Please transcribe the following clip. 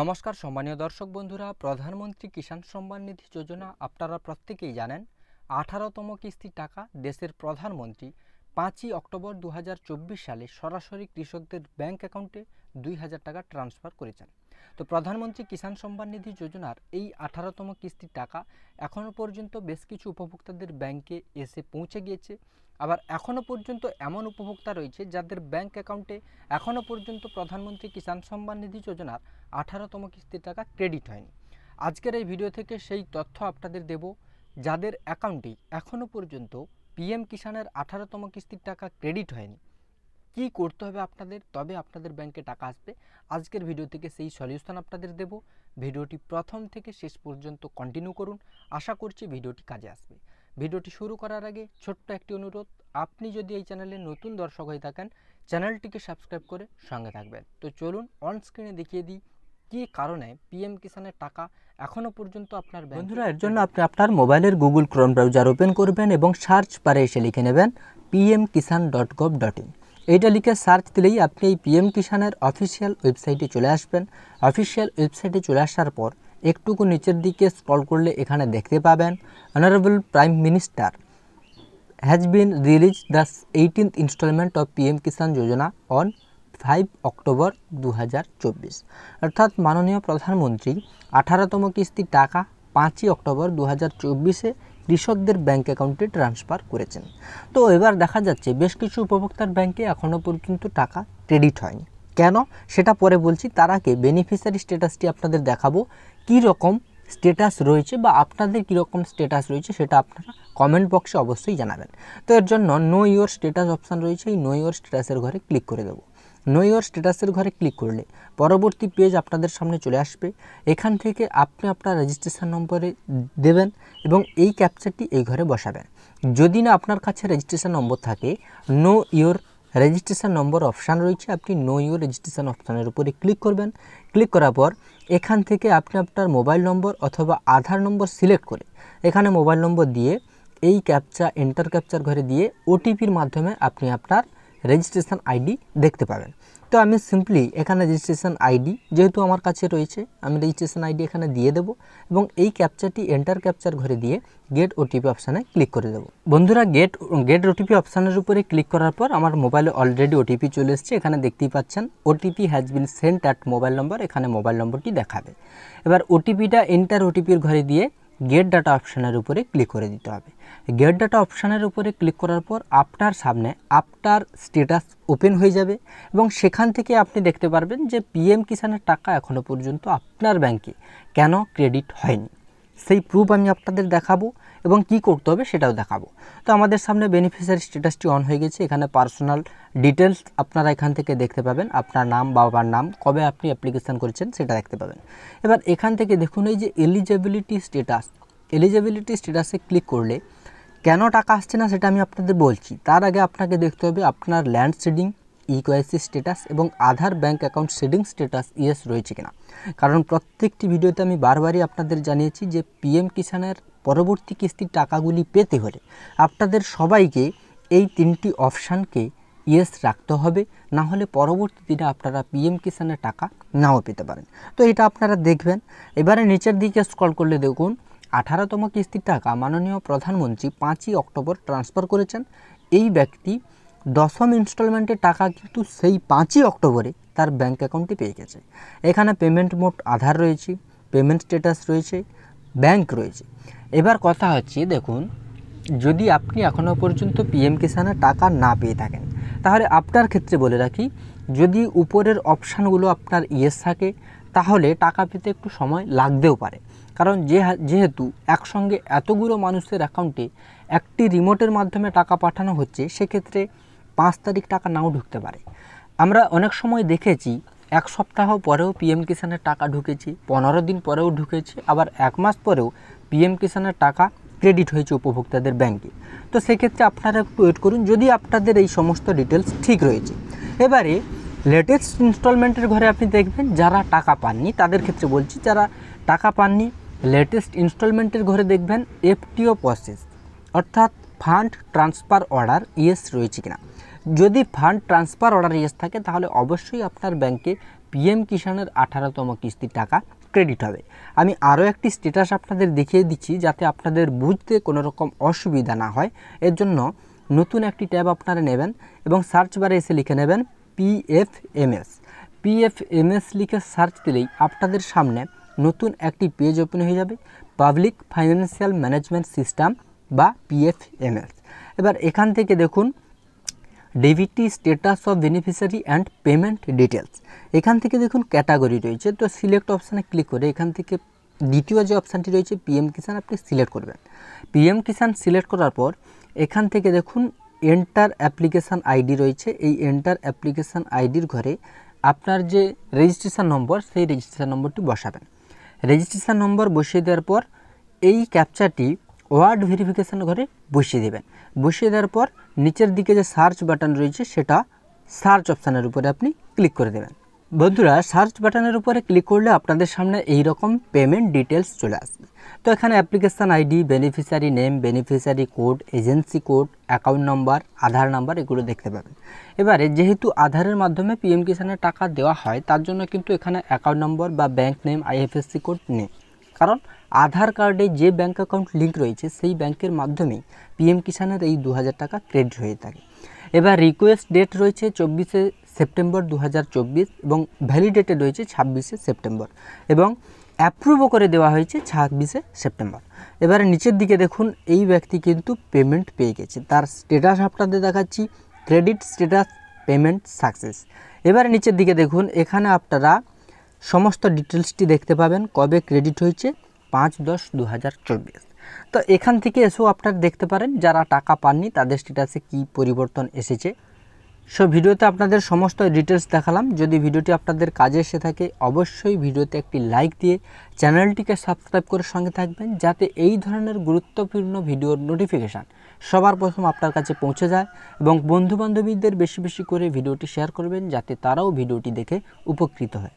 নমস্কার সম্মানীয় দর্শক বন্ধুরা প্রধানমন্ত্রী কিষাণ সম্মান নিধি যোজনা আপনারা প্রত্যেকেই জানেন আঠারোতম কিস্তির টাকা দেশের প্রধানমন্ত্রী পাঁচই অক্টোবর দু সালে সরাসরি কৃষকদের ব্যাংক অ্যাকাউন্টে দুই হাজার টাকা ট্রান্সফার করেছেন তো প্রধানমন্ত্রী কিষাণ সম্মান নিধি যোজনার এই আঠারোতম কিস্তির টাকা এখনও পর্যন্ত বেশ কিছু উপভোক্তাদের ব্যাংকে এসে পৌঁছে গিয়েছে আবার এখনও পর্যন্ত এমন উপভোক্তা রয়েছে যাদের ব্যাংক অ্যাকাউন্টে এখনও পর্যন্ত প্রধানমন্ত্রী কিষাণ সম্মান নিধি যোজনার আঠারোতম কিস্তির টাকা ক্রেডিট হয়নি আজকের এই ভিডিও থেকে সেই তথ্য আপনাদের দেব যাদের অ্যাকাউন্টে এখনও পর্যন্ত পিএম কিষাণের আঠারোতম কিস্তির টাকা ক্রেডিট হয়নি কি করতে হবে আপনাদের তবে আপনাদের ব্যাংকে টাকা আসবে আজকের ভিডিও থেকে সেই সলিউশন আপনাদের দেব ভিডিওটি প্রথম থেকে শেষ পর্যন্ত কন্টিনিউ করুন আশা করছি ভিডিওটি কাজে আসবে ভিডিওটি শুরু করার আগে ছোট্ট একটি অনুরোধ আপনি যদি এই চ্যানেলে নতুন দর্শক হয়ে থাকেন চ্যানেলটিকে সাবস্ক্রাইব করে সঙ্গে থাকবেন তো চলুন অন স্ক্রিনে দেখিয়ে দিই কি কারণে পিএম কিষানের টাকা এখনও পর্যন্ত আপনার বন্ধুরা এর জন্য আপনি আপনার মোবাইলের গুগল ক্রোম ব্রাউজার ওপেন করবেন এবং সার্চ বারে এসে লিখে নেবেন PM Kisan dot gov dot in এইটা লিখে সার্চ দিলেই আপনি এই পিএম কিষানের অফিসিয়াল ওয়েবসাইটে চলে আসবেন অফিসিয়াল ওয়েবসাইটে চলে আসার পর একটুকু নিচের দিকে স্ক্রল করলে এখানে দেখতে পাবেন honourable prime minister has been release the eighteenth instalment of PM Kisan Yojana on five October দু হাজার চব্বিশ অর্থাৎ মাননীয় প্রধানমন্ত্রী আঠারোতম কিস্তি টাকা পাঁচই অক্টোবর দু হাজার চব্বিশে কৃষকদের ব্যাঙ্ক অ্যাকাউন্টে ট্রান্সফার করেছেন তো এবার দেখা যাচ্ছে বেশ কিছু উপভোক্তার ব্যাঙ্কে এখনও পর্যন্ত টাকা ক্রেডিট হয়নি কেন সেটা পরে বলছি তার আগে বেনিফিশিয়ারি স্ট্যাটাসটি আপনাদের দেখাবো কি রকম স্ট্যাটাস রয়েছে বা আপনাদের কীরকম স্ট্যাটাস রয়েছে সেটা আপনারা কমেন্ট বক্সে অবশ্যই জানাবেন তো এর জন্য নো ইয়োর স্ট্যাটাস অপশান রয়েছে এই নো ইয়োর স্ট্যাটাসের ঘরে ক্লিক করে দেবো নো ইয়োর স্ট্যাটাসের ঘরে ক্লিক করলে পরবর্তী পেজ আপনাদের সামনে চলে আসবে এখান থেকে আপনি আপনার রেজিস্ট্রেশন নম্বরে দেবেন এবং এই ক্যাপচারটি এই ঘরে বসাবেন যদি না আপনার কাছে রেজিস্ট্রেশন নম্বর থাকে know your registration number option রয়েছে আপনি নো ইউ রেজিস্ট্রেশন অপশানের উপরে ক্লিক করবেন ক্লিক করার পর এখান থেকে আপনি আপনার মোবাইল নম্বর অথবা আধার নম্বর সিলেক্ট করে এখানে মোবাইল নম্বর দিয়ে এই ক্যাপচা এন্টার ক্যাপচার ঘরে দিয়ে ওটিপির মাধ্যমে আপনি আপনার রেজিস্ট্রেশন আইডি দেখতে পাবেন তো আমি সিম্পলি এখানে রেজিস্ট্রেশন আইডি যেহেতু আমার কাছে রয়েছে আমি রেজিস্ট্রেশন আইডি এখানে দিয়ে দেব এবং এই ক্যাপচারটি এন্টার ক্যাপচার ঘরে দিয়ে গেট ওটিপি অপশানে ক্লিক করে দেবো বন্ধুরা গেট গেট ওটিপি অপশানের উপরে ক্লিক করার পর আমার মোবাইলে অলরেডি ওটিপি চলে এসছে এখানে দেখতেই পাচ্ছেন OTP has been sent at mobile number এখানে মোবাইল নম্বরটি দেখাবে এবার ওটিপিটা এন্টার ওটিপির ঘরে দিয়ে গেট ডাটা অপশানের উপরে ক্লিক করে দিতে হবে গেট ডাটা অপশানের উপরে ক্লিক করার পর আপনার সামনে আপনার স্ট্যাটাস ওপেন হয়ে যাবে এবং সেখান থেকে আপনি দেখতে পারবেন যে পিএম কিষানের টাকা এখনও পর্যন্ত আপনার ব্যাংকে কেন ক্রেডিট হয়নি সেই প্রুফ আমি আপনাদের দেখাবো এবং কি করতে হবে সেটাও দেখাবো তো আমাদের সামনে বেনিফিশিয়ারি স্ট্যাটাসটি অন হয়ে গেছে এখানে পার্সোনাল ডিটেলস আপনারা এখান থেকে দেখতে পাবেন আপনার নাম বাবার নাম কবে আপনি অ্যাপ্লিকেশান করেছেন সেটা দেখতে পাবেন এবার এখান থেকে দেখুন এই যে এলিজিবিলিটি স্ট্যাটাস এলিজিবিলিটি স্ট্যাটাসে ক্লিক করলে কেন টাকা আসছে না সেটা আমি আপনাদের বলছি তার আগে আপনাকে দেখতে হবে আপনার ল্যান্ড সিডিং ইকোয়াইসি স্ট্যাটাস এবং Aadhaar bank account seeding status yes রয়েছে কিনা কারণ প্রত্যেকটি ভিডিওতে আমি বারবারই আপনাদের জানিয়েছি যে পিএম কিষাণের পরবর্তী কিস্তির টাকাগুলি পেতে হলে আপনাদের সবাইকে এই তিনটি অপশানকে ইয়েস রাখতে হবে না হলে পরবর্তী দিনে আপনারা পিএম কিষানের টাকা নাও পেতে পারেন তো এটা আপনারা দেখবেন এবারে নিচের দিকে স্ক্রল করলে দেখুন আঠারোতম কিস্তির টাকা মাননীয় প্রধানমন্ত্রী পাঁচই অক্টোবর ট্রান্সফার করেছেন এই ব্যক্তি দশম ইনস্টলমেন্টের টাকা কিন্তু সেই পাঁচই অক্টোবরে তার ব্যাঙ্ক অ্যাকাউন্টে পেয়ে গেছে এখানে পেমেন্ট মোট আধার রয়েছে পেমেন্ট স্ট্যাটাস রয়েছে ব্যাংক রয়েছে এবার কথা হচ্ছে দেখুন যদি আপনি এখনও পর্যন্ত পিএম কিষানে টাকা না পেয়ে থাকেন তাহলে আপনার ক্ষেত্রে বলে রাখি যদি উপরের অপশানগুলো আপনার ইয়েস থাকে তাহলে টাকা পেতে একটু সময় লাগতেও পারে কারণ যে যেহেতু একসঙ্গে এতগুলো মানুষের অ্যাকাউন্টে একটি রিমোটের মাধ্যমে টাকা পাঠানো হচ্ছে সেক্ষেত্রে পাঁচ তারিখ টাকা নাও ঢুকতে পারে আমরা অনেক সময় দেখেছি এক সপ্তাহ পরেও পিএম কিষানের টাকা ঢুকেছে পনেরো দিন পরেও ঢুকেছে আবার এক মাস পরেও পিএম কিষানের টাকা ক্রেডিট হয়েছে উপভোক্তাদের ব্যাংকে তো সেক্ষেত্রে আপনারা একটু ওয়েট করুন যদি আপনাদের এই সমস্ত ডিটেলস ঠিক রয়েছে এবারে লেটেস্ট ইনস্টলমেন্টের ঘরে আপনি দেখবেন যারা টাকা পাননি তাদের ক্ষেত্রে বলছি যারা টাকা পাননি লেটেস্ট ইনস্টলমেন্টের ঘরে দেখবেন এফটিও প্রসেস অর্থাৎ ফান্ড ট্রান্সফার অর্ডার ইয়েস রয়েছে কিনা যদি ফান্ড ট্রান্সফার অর্ডার ইয়েস থাকে তাহলে অবশ্যই আপনার ব্যাংকে পিএম কিষাণের আঠারোতম কিস্তির টাকা ক্রেডিট হবে আমি আরও একটি স্টেটাস আপনাদের দেখিয়ে দিচ্ছি যাতে আপনাদের বুঝতে কোনো রকম অসুবিধা না হয় এর জন্য নতুন একটি ট্যাব আপনারা নেবেন এবং সার্চ বারে এসে লিখে নেবেন পিএফএমএস পিএফএমএস লিখে সার্চ দিলেই আপনাদের সামনে নতুন একটি পেজ ওপেন হয়ে যাবে পাবলিক ফাইন্যান্সিয়াল ম্যানেজমেন্ট সিস্টেম বা পিএফএমএস এবার এখান থেকে দেখুন ডিভিটি status of beneficiary and payment details এখান থেকে দেখুন ক্যাটাগরি রয়েছে তো সিলেক্ট অপশানে ক্লিক করে এখান থেকে দ্বিতীয় যে অপশানটি রয়েছে পিএম কিষান আপনি সিলেক্ট করবেন পিএম কিষান সিলেক্ট করার পর এখান থেকে দেখুন এন্টার অ্যাপ্লিকেশান আইডি রয়েছে এই এন্টার অ্যাপ্লিকেশান আইডির ঘরে আপনার যে রেজিস্ট্রেশন নম্বর সেই রেজিস্ট্রেশন নম্বরটি বসাবেন রেজিস্ট্রেশন নম্বর বসিয়ে দেওয়ার পর এই ক্যাপচারটি ওয়ার্ড ভেরিফিকেশান ঘরে বসিয়ে দেবেন বসিয়ে দেওয়ার পর নিচের দিকে যে সার্চ বাটন রয়েছে সেটা সার্চ অপশানের উপরে আপনি ক্লিক করে দেবেন বন্ধুরা সার্চ বাটনের উপরে ক্লিক করলে আপনাদের সামনে এই রকম পেমেন্ট ডিটেলস চলে আসবে তো এখানে application ID beneficiary name beneficiary code agency code account number Aadhaar number এগুলো দেখতে পাবেন এবারে যেহেতু আধারের মাধ্যমে পিএম কিষানের টাকা দেওয়া হয় তার জন্য কিন্তু এখানে অ্যাকাউন্ট নম্বর বা ব্যাঙ্ক নেম আইএফএসসি কোড নেই কারণ আধার কার্ডে যে ব্যাঙ্ক অ্যাকাউন্ট লিঙ্ক রয়েছে সেই ব্যাংকের মাধ্যমেই পিএম কিষানের এই দু টাকা ক্রেডিট হয়ে থাকে এবার রিকোয়েস্ট ডেট রয়েছে চব্বিশে সেপ্টেম্বর দু এবং ভ্যালিডেটেড রয়েছে ছাব্বিশে সেপ্টেম্বর এবং অ্যাপ্রুভও করে দেওয়া হয়েছে ছাব্বিশে সেপ্টেম্বর এবারে নিচের দিকে দেখুন এই ব্যক্তি কিন্তু পেমেন্ট পেয়ে গেছে তার স্টেটাস আপনাদের দেখাচ্ছি ক্রেডিট স্টেটাস পেমেন্ট সাকসেস এবারে নিচের দিকে দেখুন এখানে আপনারা সমস্ত ডিটেলসটি দেখতে পাবেন কবে ক্রেডিট হয়েছে পাঁচ দশ দু তো এখান থেকে এসেও আপনারা দেখতে পারেন যারা টাকা পাননি তাদের স্ট্যাটাসে কি পরিবর্তন এসেছে সো ভিডিওতে আপনাদের সমস্ত ডিটেলস দেখালাম যদি ভিডিওটি আপনাদের কাজে এসে থাকে অবশ্যই ভিডিওতে একটি লাইক দিয়ে চ্যানেলটিকে সাবস্ক্রাইব করে সঙ্গে থাকবেন যাতে এই ধরনের গুরুত্বপূর্ণ ভিডিওর নোটিফিকেশান সবার প্রথম আপনার কাছে পৌঁছে যায় এবং বন্ধুবান্ধবীদের বেশি বেশি করে ভিডিওটি শেয়ার করবেন যাতে তারাও ভিডিওটি দেখে উপকৃত হয়